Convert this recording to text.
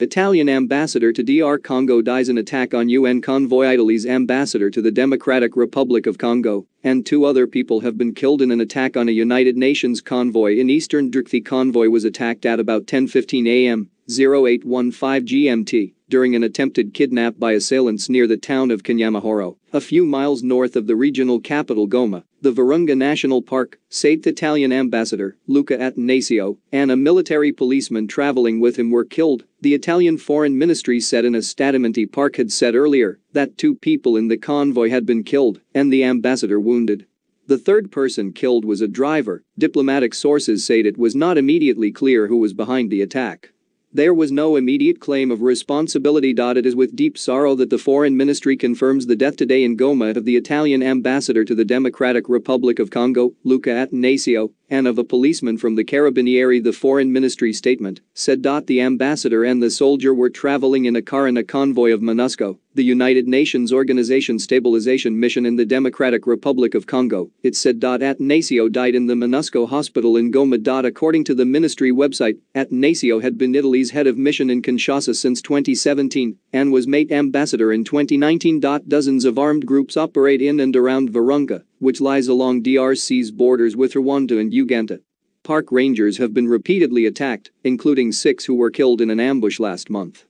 Italian ambassador to DR Congo dies in attack on UN convoy Italy's ambassador to the Democratic Republic of Congo, and two other people have been killed in an attack on a United Nations convoy in eastern Drkthi convoy was attacked at about 10.15 am, 0815 GMT during an attempted kidnap by assailants near the town of Kanyamahoro, a few miles north of the regional capital Goma, the Virunga National Park, said Italian ambassador Luca Attanasio and a military policeman traveling with him were killed, the Italian foreign ministry said in a statement Park had said earlier that two people in the convoy had been killed and the ambassador wounded. The third person killed was a driver, diplomatic sources said it was not immediately clear who was behind the attack. There was no immediate claim of responsibility. It is with deep sorrow that the Foreign Ministry confirms the death today in Goma of the Italian ambassador to the Democratic Republic of Congo, Luca Atanasio and of a policeman from the Carabinieri the foreign ministry statement said the ambassador and the soldier were traveling in a car in a convoy of MONUSCO, the United Nations Organization Stabilization Mission in the Democratic Republic of Congo, it said Atanasio died in the MONUSCO hospital in Goma. According to the ministry website, Atanasio had been Italy's head of mission in Kinshasa since 2017 and was made ambassador in 2019. Dozens of armed groups operate in and around Virunga which lies along DRC's borders with Rwanda and Uganda. Park rangers have been repeatedly attacked, including six who were killed in an ambush last month.